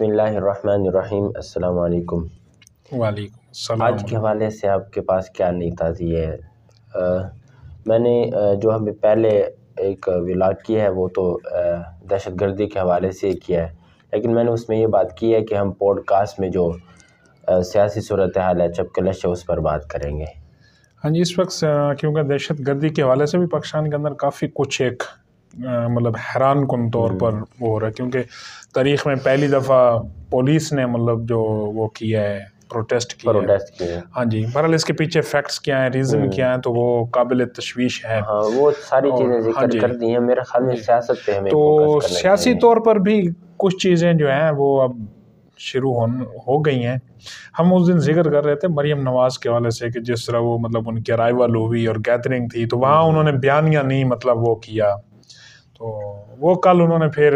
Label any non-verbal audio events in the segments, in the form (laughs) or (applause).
बसमीम् अल्लाम वालेकुम आज के हवाले से आपके पास क्या नई ताज़ी है आ, मैंने जो हमें पहले एक विलाग किया है वो तो दहशत गर्दी के हवाले से किया है लेकिन मैंने उसमें ये बात की है कि हम पॉडकास्ट में जो सियासी सूरत हाल है चपकलश है उस पर बात करेंगे हाँ जी इस वक्त क्योंकि दहशत गर्दी के हवाले से भी पाकिस्तान के अंदर काफ़ी कुछ एक मतलब हैरान कन तौर हम्म। पर वो हो रहा है क्योंकि तारीख में पहली दफ़ा पुलिस ने मतलब जो वो किया है प्रोटेस्ट किया हाँ जी बहरहाल इसके पीछे फैक्ट्स क्या हैं रीज़न हम्म। क्या हैं तो वो काबिल तशवीश है हाँ, वो सारी चीज़ें हाँ कर दी हैं मेरा ख्याल में सियासत पे हमें तो सियासी तौर पर भी कुछ चीज़ें जो हैं वो अब शुरू हो हो गई हैं हम उस दिन जिक्र कर रहे थे मरीम नवाज़ के हवाले से कि जिस तरह वो मतलब उनकी अराइवल हुई और गैदरिंग थी तो वहाँ हम्म। उन्होंने बयानियाँ नहीं मतलब वो किया तो वो कल उन्होंने फिर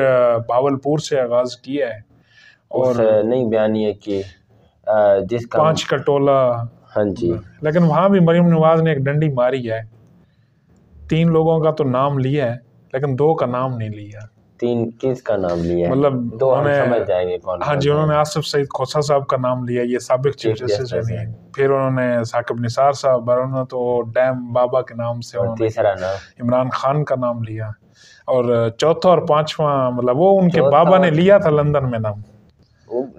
भावलपुर से आगाज़ किया है और नहीं बयान ये कि जिसका पाँच कटोला हाँ जी लेकिन वहाँ भी मरियम नवाज ने एक डंडी मारी है तीन लोगों का तो नाम लिया है लेकिन दो का नाम नहीं लिया तीन किस का नाम लिया मतलब दो हम समझ जाएंगे कौन हाँ जी उन्होंने आसिफ सईद खोसा साहब का नाम लिया ये सबक चीफ जस्टिस है फिर उन्होंने साकिब निसार साहब तो डैम बाबा के नाम से तीसरा नाम इमरान खान का नाम लिया और चौथा और पांचवा मतलब वो उनके बाबा ने लिया था लंदन में नाम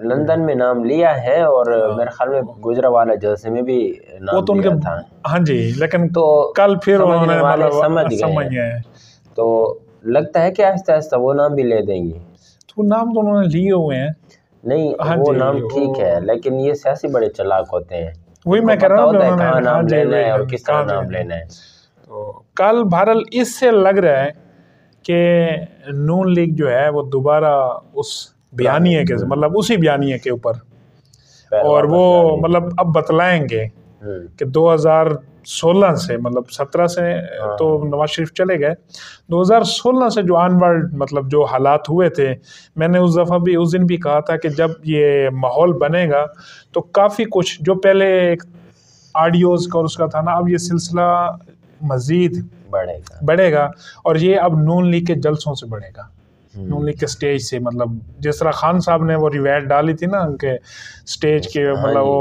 लंदन में नाम लिया है और हाँ। मेरे ख्याल में गुजरा वाला जलसे में भी नाम वो तो उनके था हाँ जी लेकिन तो कल फिर उन्होंने मतलब समझ गए समझ गए तो लगता है कि आहिस्ता आहिस्ता वो नाम भी ले देंगे तो नाम तो उन्होंने लिए हुए हैं नहीं हाँ वो नाम ठीक है लेकिन ये सियासी बड़े चलाक होते हैं वही मैं कह रहा हूँ कहाँ नाम हाँ लेना है और किस तरह नाम लेना है तो कल भारल इससे लग रहा है कि नून लीग जो है वो दोबारा उस बयानिए के मतलब उसी बयानिए के ऊपर और वो मतलब अब बतलाएंगे हम्म। कि 2016 से मतलब 17 से हाँ। तो नवाज शरीफ चले गए 2016 से जो अनवर्ल्ड मतलब जो हालात हुए थे मैंने उस दफ़ा भी उस दिन भी कहा था कि जब ये माहौल बनेगा तो काफ़ी कुछ जो पहले एक ऑडियोज़ का उसका था ना अब ये सिलसिला मज़ीद बढ़ेगा बढ़ेगा और ये अब नून लीग के जलसों से बढ़ेगा हम्म। नून लीग के स्टेज से मतलब जिस तरह खान साहब ने वो रिवैट डाली थी ना उनके स्टेज के हाँ मतलब वो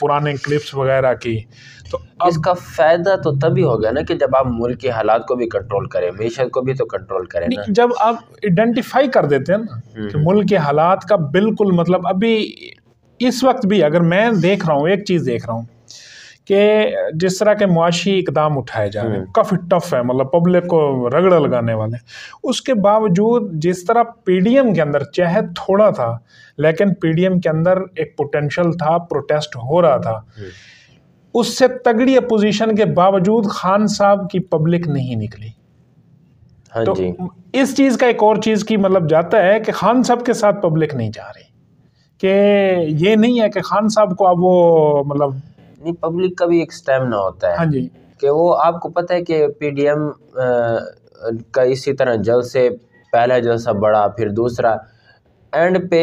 पुराने क्लिप्स वगैरह की तो अब इसका फ़ायदा तो तभी हो गया ना कि जब आप मुल्क के हालात को भी कंट्रोल करें मीशत को भी तो कंट्रोल करें ना जब आप आइडेंटिफाई कर देते हैं ना कि हम्म। मुल्क के हालात का बिल्कुल मतलब अभी इस वक्त भी अगर मैं देख रहा हूँ एक चीज़ देख रहा हूँ कि जिस तरह के मुआशी इकदाम उठाए जा रहे हैं हम्म। काफ़ी टफ है मतलब पब्लिक को रगड़ लगाने वाले उसके बावजूद जिस तरह पीडीएम के अंदर चाहे थोड़ा था लेकिन पीडीएम के अंदर एक पोटेंशियल था प्रोटेस्ट हो रहा था हम्म। उससे तगड़ी अपोजिशन के बावजूद खान साहब की पब्लिक नहीं निकली हाँ तो जी। इस चीज़ का एक और चीज़ की मतलब जाता है कि खान साहब के साथ पब्लिक नहीं जा रही कि ये नहीं है कि खान साहब को अब वो मतलब इतनी पब्लिक का भी एक स्टेमिना होता है हाँ जी कि वो आपको पता है कि पीडीएम का इसी तरह जल से पहला जल सा बड़ा फिर दूसरा एंड पे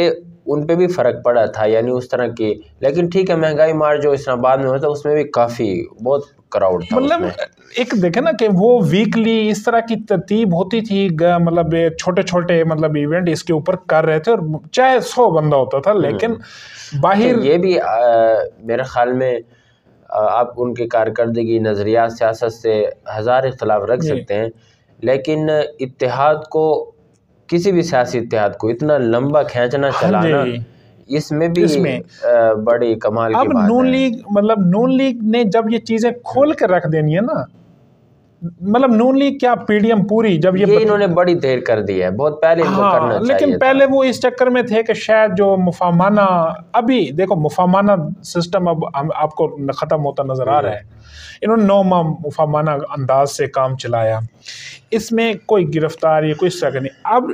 उन पे भी फ़र्क पड़ा था यानी उस तरह की लेकिन ठीक है महंगाई मार जो इस्लामाबाद में होता उसमें भी काफ़ी बहुत क्राउड था मतलब एक देखे ना कि वो वीकली इस तरह की तरतीब होती थी मतलब छोटे छोटे मतलब इवेंट इसके ऊपर कर रहे थे और चाहे सौ बंदा होता था लेकिन हम्म। बाहर तो ये भी आ, मेरे ख्याल में आप उनकी कारकर्दगी नज़रिया सियासत से हज़ार इख्तलाफ रख सकते हैं लेकिन इतिहाद को किसी भी सियासी इतिहाद को इतना लंबा खींचना हाँ चलाना इसमें भी इसमें बड़ी कमाल अब नून लीग मतलब नून लीग ने जब ये चीज़ें खोल कर रख देनी है ना मतलब नून लीग क्या पीडीएम पूरी जब ये, ये इन्होंने बड़ी देर कर दी है बहुत पहले हाँ, करना चाहिए लेकिन पहले वो इस चक्कर में थे कि शायद जो मुफामाना अभी देखो मुफामाना सिस्टम अब हम आपको ख़त्म होता नज़र आ रहा है इन्होंने नौ माह मुफामाना अंदाज से काम चलाया इसमें कोई गिरफ्तारी कोई शक नहीं अब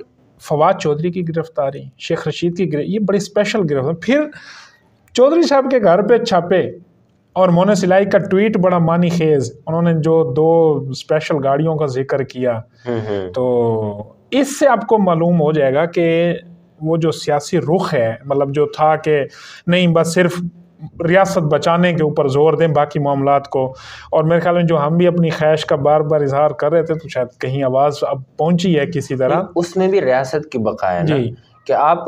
फवाद चौधरी की गिरफ्तारी शेख रशीद की ये बड़ी स्पेशल गिरफ्तारी फिर चौधरी साहब के घर पे छापे और सिलाई का ट्वीट बड़ा मानी खेज उन्होंने जो दो स्पेशल गाड़ियों का जिक्र किया हम्म, हम्म। तो इससे आपको मालूम हो जाएगा कि वो जो सियासी रुख है मतलब जो था कि नहीं बस सिर्फ रियासत बचाने के ऊपर जोर दें बाकी मामला को और मेरे ख्याल में जो हम भी अपनी ख्वाहिश का बार बार इजहार कर रहे थे तो शायद कहीं आवाज़ अब पहुंची है किसी तरह उसमें भी रियासत की बकाया जी कि आप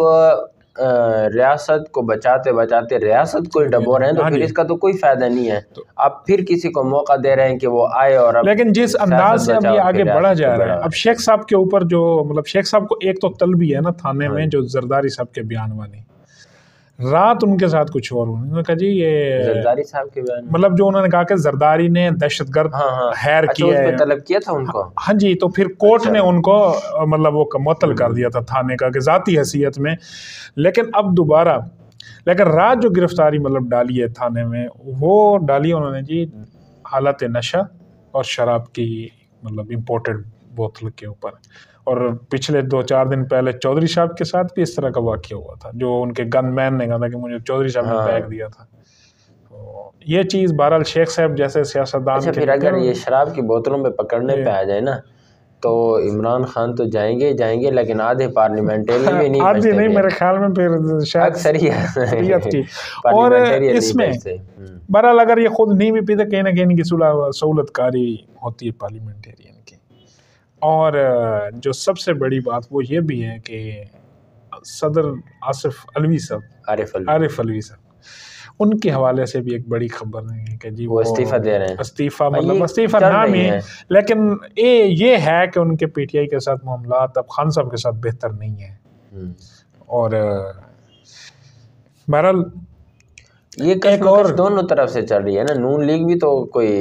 रियासत को बचाते बचाते रियासत को ही डबो रहे हैं तो हाँ फिर इसका तो कोई फ़ायदा नहीं है तो आप फिर किसी को मौका दे रहे हैं कि वो आए और लेकिन जिस अंदाज से अब ये आगे बढ़ा जा रहा है अब शेख साहब के ऊपर जो मतलब शेख साहब को एक तो तलबी है ना थाने हाँ में जो जरदारी साहब के बयान वाली रात उनके साथ कुछ और उन्होंने कहा जी ये जरदारी साहब के बयान मतलब जो उन्होंने कहा कि जरदारी ने दहशतगर्द हाँ, हाँ, हैर अच्छा, किया है तलब किया था उनको हाँ, हाँ जी तो फिर कोर्ट अच्छा, ने उनको मतलब वो मुतल कर दिया था थाने का कि ज़ाती हैसियत में लेकिन अब दोबारा लेकिन रात जो गिरफ्तारी मतलब डाली है थाने में वो डाली उन्होंने जी हालत नशा और शराब की मतलब इम्पोर्टेंट बोतल के ऊपर और पिछले दो चार दिन पहले चौधरी साहब के साथ भी इस तरह का वाक्य हुआ था जो उनके गन मैन ने कहा था कि मुझे चौधरी साहब हाँ। ने बैग दिया था तो ये चीज़ बहरहाल शेख साहब जैसे सियासतदान अच्छा फिर अगर ये शराब की बोतलों में पकड़ने पे आ जाए ना तो इमरान खान तो जाएंगे जाएंगे लेकिन आधे पार्लियामेंटेरियन हाँ, नहीं (laughs) आधे नहीं मेरे ख्याल में फिर शायद अक्सर और इसमें हम्म। बहरहाल अगर ये खुद नहीं भी पीते कहीं ना कहीं इनकी सहूलतकारी होती है पार्लियामेंटेरियन की और जो सबसे बड़ी बात वो ये भी है कि सदर आसिफ अलवी साहब आरिफ अलवी आरिफ अलवी साहब उनके हवाले से भी एक बड़ी खबर है कि जी वो इस्तीफा दे रहे हैं इस्तीफा मतलब इस्तीफा नाम ही लेकिन ये ये है कि उनके पीटीआई के साथ मामला अब खान साहब के साथ बेहतर नहीं है हम्म। और बहरहाल ये एक और दोनों तरफ से चल रही है ना नून लीग भी तो कोई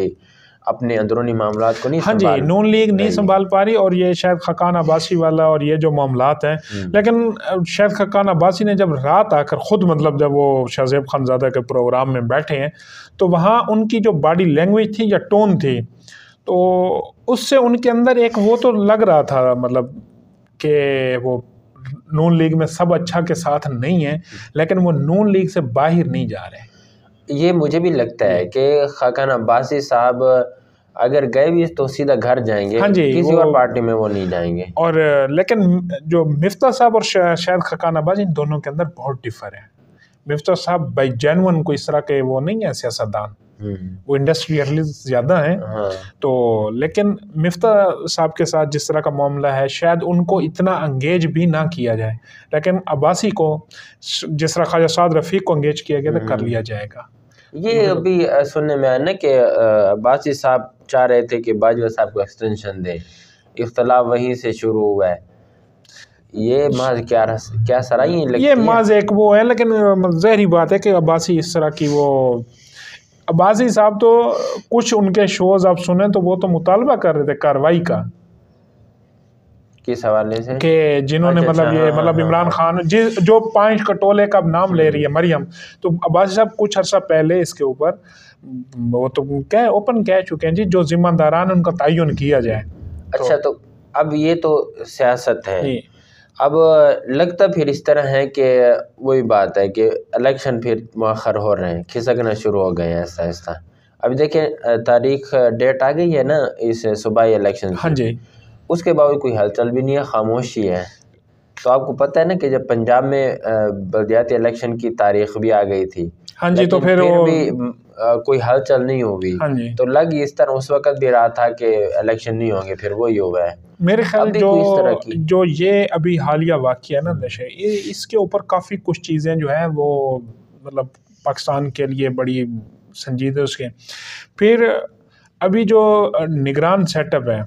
अपने अंदरूनी मामला को नहीं हाँ जी नून लीग नहीं संभाल पा रही और ये शायद खकान अब्बासी वाला और ये जो मामला हैं हम्म। लेकिन शायद खकान अब्बासी ने जब रात आकर ख़ुद मतलब जब वो शाहजेब खानजादा के प्रोग्राम में बैठे हैं तो वहाँ उनकी जो बॉडी लैंग्वेज थी या टोन थी तो उससे उनके अंदर एक वो तो लग रहा था मतलब कि वो नून लीग में सब अच्छा के साथ नहीं है लेकिन वो नून लीग से बाहर नहीं जा रहे हैं ये मुझे भी लगता है हम्म। कि खाकान अब्बासी साहब अगर गए भी तो सीधा घर जाएंगे हाँ जी किसी और पार्टी में वो नहीं जाएंगे और लेकिन जो मिफ्ता साहब और शायद खकान अब्बास इन दोनों के अंदर बहुत डिफर है मिफ्ता साहब बाई जैन को इस तरह के वो नहीं है सियासतदान हम्म। वो इंडस्ट्रियलिस्ट ज़्यादा हैं हाँ। तो लेकिन मिफ्ता साहब के साथ जिस तरह का मामला है शायद उनको इतना अंगेज भी ना किया जाए लेकिन अब्बासी को जिस तरह ख्वाजा साद रफ़ीक को अंगेज किया गया तो कर हम्म। लिया जाएगा ये अभी सुनने में आया ना कि अब्बासी साहब चाह रहे थे कि बाजवा साहब को एक्सटेंशन दें इख्तलाफ वहीं से शुरू हुआ है ये माज क्या रस, क्या सराई लगती ये माज एक वो है लेकिन जहरी बात है कि अब्बासी इस तरह की वो अब्बासी साहब तो कुछ उनके शोज आप सुने तो वो तो मुतालबा कर रहे थे कार्रवाई का किस हवाले से के जिन्होंने अच्छा, मतलब अच्छा, ये हाँ, मतलब हाँ, हाँ। इमरान खान जिस जो पांच कटोले का नाम ले रही है मरियम तो अब्बासी साहब कुछ अर्सा पहले इसके ऊपर वो तो कह ओपन कह चुके हैं जी जो जिम्मेदारान उनका तयन किया जाए अच्छा तो, तो अब ये तो सियासत है अब लगता फिर इस तरह है कि वही बात है कि इलेक्शन फिर मौखर हो रहे हैं खिसकना शुरू हो गए हैं ऐसा ऐसा अब देखें तारीख डेट आ गई है ना इस सूबाई इलेक्शन हाँ जी उसके बावजूद कोई हलचल भी नहीं है खामोशी है तो आपको पता है ना कि जब पंजाब में बलदियाती इलेक्शन की तारीख भी आ गई थी हाँ जी तो फिर, फिर भी आ, कोई हलचल नहीं होगी हाँ जी तो लग इस तरह उस वक्त भी रहा था कि इलेक्शन नहीं होंगे फिर वही हो गए मेरे ख्याल जो जो ये अभी हालिया वाक्य है ना नशे ये इसके ऊपर काफ़ी कुछ चीज़ें जो हैं वो मतलब पाकिस्तान के लिए बड़ी संजीदा उसके फिर अभी जो निगरान सेटअप है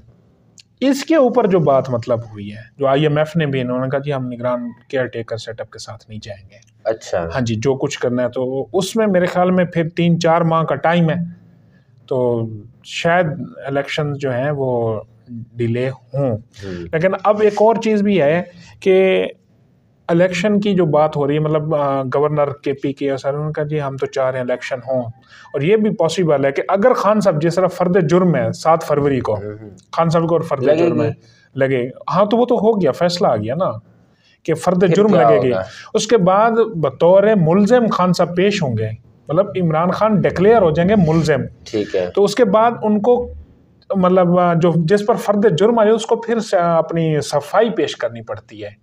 इसके ऊपर जो बात मतलब हुई है जो आईएमएफ ने भी इन्होंने कहा कि हम निगरान केयर टेकर सेटअप के साथ नहीं जाएंगे अच्छा हाँ जी जो कुछ करना है तो उसमें मेरे ख्याल में फिर तीन चार माह का टाइम है तो शायद इलेक्शन जो हैं वो डिले हों हम्म। लेकिन अब एक और चीज़ भी है कि इलेक्शन की जो बात हो रही है मतलब गवर्नर के पी के सर उनका कहा जी हम तो चाह रहे हैं इलेक्शन हों और ये भी पॉसिबल है कि अगर खान साहब जिस तरह फर्द जुर्म है सात फरवरी को हम्म, हम्म। खान साहब को और फर्द जुर्म है लगे हाँ तो वो तो हो गया फैसला आ गया ना कि फर्द जुर्म लगेगी उसके बाद बतौर मुलजम खान साहब पेश होंगे मतलब इमरान खान डिक्लेयर हो जाएंगे मुलजम ठीक है तो उसके बाद उनको मतलब जो जिस पर फर्द जुर्म आए उसको फिर अपनी सफाई पेश करनी पड़ती है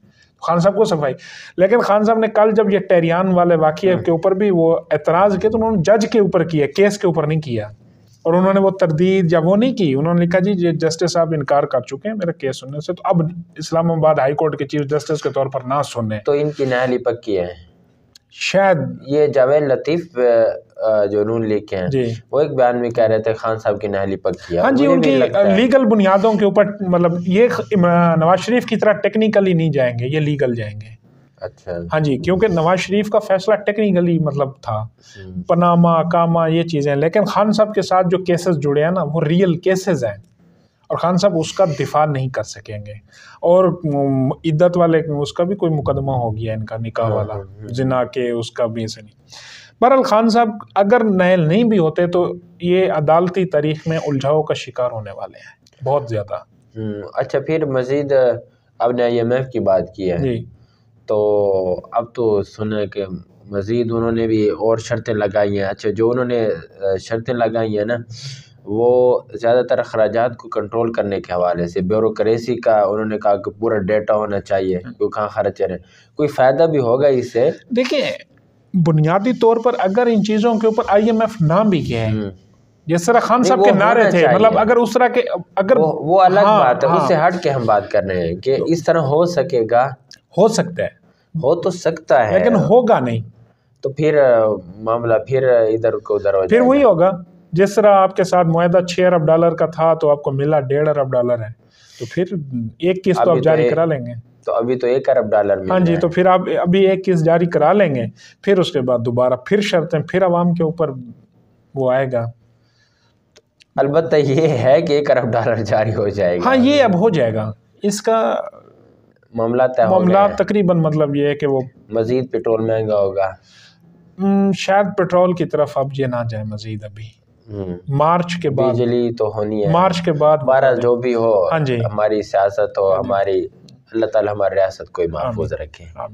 खान साहब को सफाई लेकिन खान साहब ने कल जब ये टेरियान वाले वाक्य हम्म। के ऊपर भी वो एतराज़ किया तो उन्होंने जज के ऊपर किया केस के ऊपर नहीं किया और उन्होंने वो तरदीद या वो नहीं की उन्होंने लिखा जी ये जस्टिस साहब इनकार कर चुके हैं मेरा केस सुनने से तो अब इस्लामाबाद हाई कोर्ट के चीफ जस्टिस के तौर पर ना सुने तो इनकी नहली पक्की है शायद ये जावेद लतीफ़ जो नून लीग के हैं वो एक बयान में कह रहे थे खान साहब की नहली पक्की हाँ जी उनकी लीगल बुनियादों के ऊपर मतलब ये नवाज शरीफ की तरह टेक्निकली नहीं जाएंगे ये लीगल जाएंगे अच्छा हाँ जी क्योंकि नवाज शरीफ का फैसला टेक्निकली मतलब था हम्म। पनामा कामा ये चीज़ें लेकिन खान साहब के साथ जो केसेस जुड़े हैं ना वो रियल केसेस हैं और खान साहब उसका दिफा नहीं कर सकेंगे और इद्दत वाले उसका भी कोई मुकदमा हो गया इनका निकाह हाँ, वाला हाँ, हाँ, जिना के उसका भी ऐसे नहीं बहरहाल खान साहब अगर नैल नहीं भी होते तो ये अदालती तारीख में उलझाओं का शिकार होने वाले हैं बहुत ज़्यादा हम्म, अच्छा फिर मज़ीद ने आई एम एफ की बात की है जी तो अब तो सुना कि मज़ीद उन्होंने भी और शर्तें लगाई हैं अच्छा जो उन्होंने शर्तें लगाई हैं ना वो ज़्यादातर अखराज को कंट्रोल करने के हवाले से ब्यूरोसी का उन्होंने कहा कि पूरा डेटा होना चाहिए हम्म। क्यों कहाँ खर्च रहे कोई फ़ायदा भी होगा इससे देखिए बुनियादी तौर पर अगर इन चीज़ों के ऊपर आई एम एफ नाम भी कहे जिस तरह खान साहब के नारे थे मतलब अगर उस तरह के अगर वो, वो अलग हाँ, बात है हाँ, उससे हट के हम बात कर रहे हैं कि तो- इस तरह हो सकेगा हो सकता है हो तो सकता है लेकिन होगा नहीं तो फिर मामला फिर इधर को उधर फिर वही होगा जिस तरह आपके साथ मुहिदा छः अरब डॉलर का था तो आपको मिला डेढ़ अरब डॉलर है तो फिर एक किस्त तो आप तो जारी करा लेंगे तो अभी तो एक अरब डॉलर हाँ जी तो फिर आप अभी एक किस्त जारी करा लेंगे फिर उसके बाद दोबारा फिर शर्तें फिर आवाम के ऊपर वो आएगा अलबत्त ये है कि एक अरब डॉलर जारी हो जाएगा हाँ ये अब हो जाएगा इसका मामला तय मामला तकरीबन मतलब ये है कि वो मज़ीद पेट्रोल महंगा होगा शायद पेट्रोल की तरफ अब ये ना जाए मज़ीद अभी हम्म। मार्च के बाद बिजली तो होनी है मार्च के बाद बारह जो भी हो हाँ जी हमारी सियासत हो हाँ हमारी अल्लाह ताला हमारी रियासत को हाँ महफूज रखे हाँ।